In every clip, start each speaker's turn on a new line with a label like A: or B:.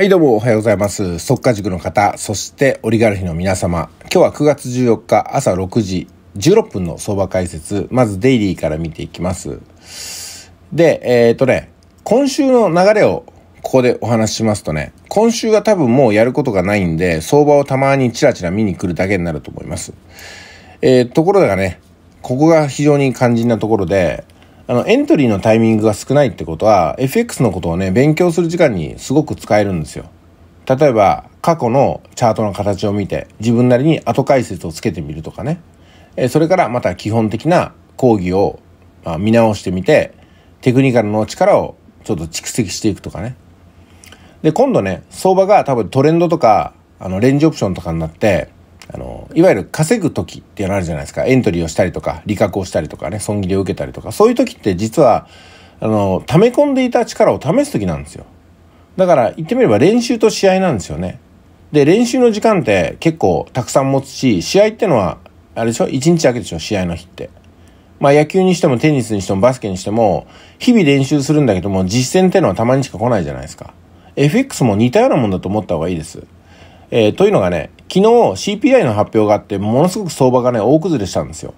A: はい、どうもおはようございます。即稼塾の方、そしてオリガルヒの皆様。今日は9月14日朝6時16分の相場解説、まずデイリーから見ていきます。で、えっ、ー、とね、今週の流れをここでお話ししますとね、今週は多分もうやることがないんで、相場をたまにチラチラ見に来るだけになると思います。えー、ところがね、ここが非常に肝心なところで、あの、エントリーのタイミングが少ないってことは、FX のことをね、勉強する時間にすごく使えるんですよ。例えば、過去のチャートの形を見て、自分なりに後解説をつけてみるとかね。えそれからまた基本的な講義を、ま見直してみて、テクニカルの力をちょっと蓄積していくとかね。で、今度ね、相場が多分トレンドとか、あの、レンジオプションとかになって、あの、いわゆる稼ぐ時っていうのあるじゃないですか。エントリーをしたりとか、利確をしたりとかね、損切りを受けたりとか、そういう時って実は、あの、溜め込んでいた力を試す時なんですよ。だから、言ってみれば練習と試合なんですよね。で、練習の時間って結構たくさん持つし、試合ってのは、あれでしょ ?1 日だけでしょ試合の日って。まあ野球にしてもテニスにしてもバスケにしても、日々練習するんだけども、実践ってのはたまにしか来ないじゃないですか。FX も似たようなもんだと思った方がいいです。えー、というのがね、昨日 CPI の発表があって、ものすごく相場がね、大崩れしたんですよ。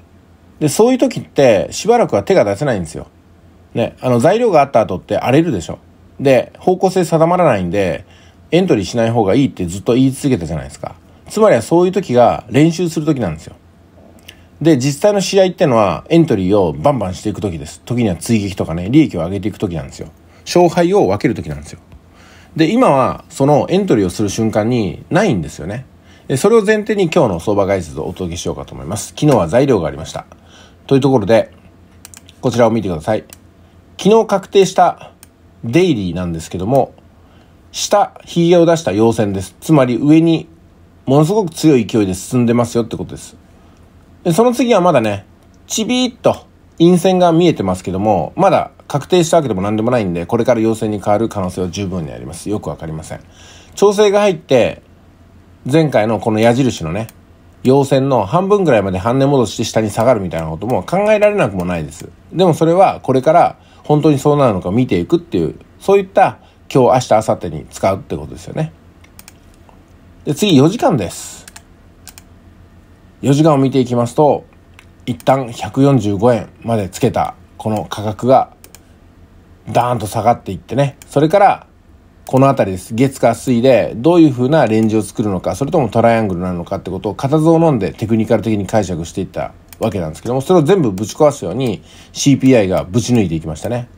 A: で、そういう時って、しばらくは手が出せないんですよ。ね、あの、材料があった後って荒れるでしょ。で、方向性定まらないんで、エントリーしない方がいいってずっと言い続けたじゃないですか。つまりはそういう時が練習する時なんですよ。で、実際の試合ってのはエントリーをバンバンしていく時です。時には追撃とかね、利益を上げていく時なんですよ。勝敗を分ける時なんですよ。で、今はそのエントリーをする瞬間にないんですよね。それを前提に今日の相場解説をお届けしようかと思います。昨日は材料がありました。というところで、こちらを見てください。昨日確定したデイリーなんですけども、下、ヒゲを出した陽線です。つまり上にものすごく強い勢いで進んでますよってことです。でその次はまだね、ちびーっと陰線が見えてますけども、まだ確定したわけでも何でもないんで、これから陽線に変わる可能性は十分にあります。よくわかりません。調整が入って、前回のこの矢印のね、陽線の半分ぐらいまで半値戻して下に下がるみたいなことも考えられなくもないです。でもそれはこれから本当にそうなるのか見ていくっていう、そういった今日、明日、明後日に使うってことですよね。で、次4時間です。4時間を見ていきますと、一旦145円までつけたこの価格がダーンと下がっていってね、それからこの辺りです。月火水でどういう風なレンジを作るのか、それともトライアングルなのかってことを固唾を飲んでテクニカル的に解釈していったわけなんですけども、それを全部ぶち壊すように CPI がぶち抜いていきましたね。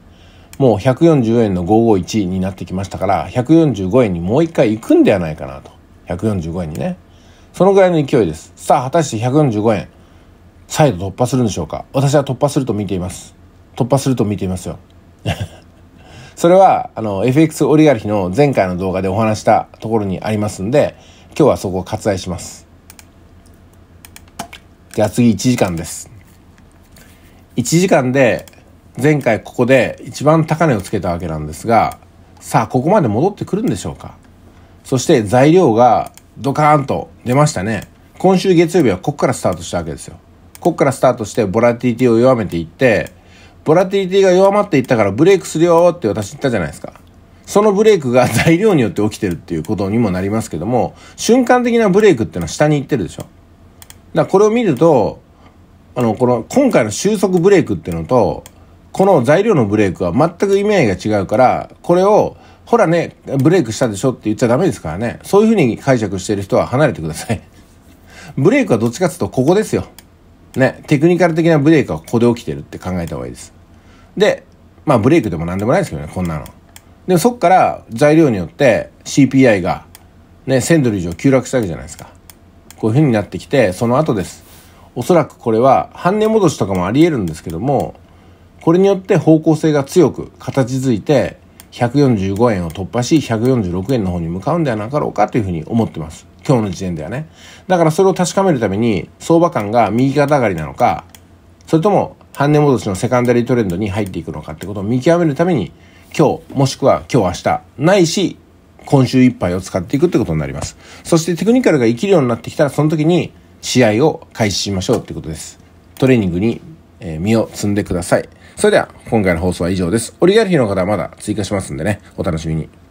A: もう140円の551になってきましたから、145円にもう一回行くんではないかなと。145円にね。そのぐらいの勢いです。さあ、果たして145円、再度突破するんでしょうか私は突破すると見ています。突破すると見ていますよ。それは、あの、FX オリガルヒの前回の動画でお話したところにありますんで、今日はそこを割愛します。じゃあ次1時間です。1時間で、前回ここで一番高値をつけたわけなんですが、さあ、ここまで戻ってくるんでしょうかそして材料がドカーンと出ましたね。今週月曜日はここからスタートしたわけですよ。ここからスタートしてボラティティを弱めていって、ボラティリティが弱まっていったからブレイクするよって私言ったじゃないですか。そのブレイクが材料によって起きてるっていうことにもなりますけども、瞬間的なブレイクっていうのは下に行ってるでしょ。だからこれを見ると、あの、この、今回の収束ブレイクっていうのと、この材料のブレイクは全く意味合いが違うから、これを、ほらね、ブレイクしたでしょって言っちゃダメですからね。そういうふうに解釈してる人は離れてください。ブレイクはどっちかっていうとここですよ。ね、テクニカル的なブレイクはここで起きてるって考えた方がいいです。で、まあブレイクでも何でもないですけどね、こんなの。でもそっから材料によって CPI がね、1000ドル以上急落したわけじゃないですか。こういう風になってきて、その後です。おそらくこれは半値戻しとかもあり得るんですけども、これによって方向性が強く形づいて、145円を突破し、146円の方に向かうんではなかろうかというふうに思ってます。今日の時点ではね。だからそれを確かめるために、相場感が右肩上がりなのか、それとも半値戻しのセカンダリートレンドに入っていくのかってことを見極めるために、今日、もしくは今日明日、ないし、今週いっぱいを使っていくってことになります。そしてテクニカルが生きるようになってきたら、その時に試合を開始しましょうってことです。トレーニングに身を積んでください。それでは、今回の放送は以上です。オリガルヒの方はまだ追加しますんでね、お楽しみに。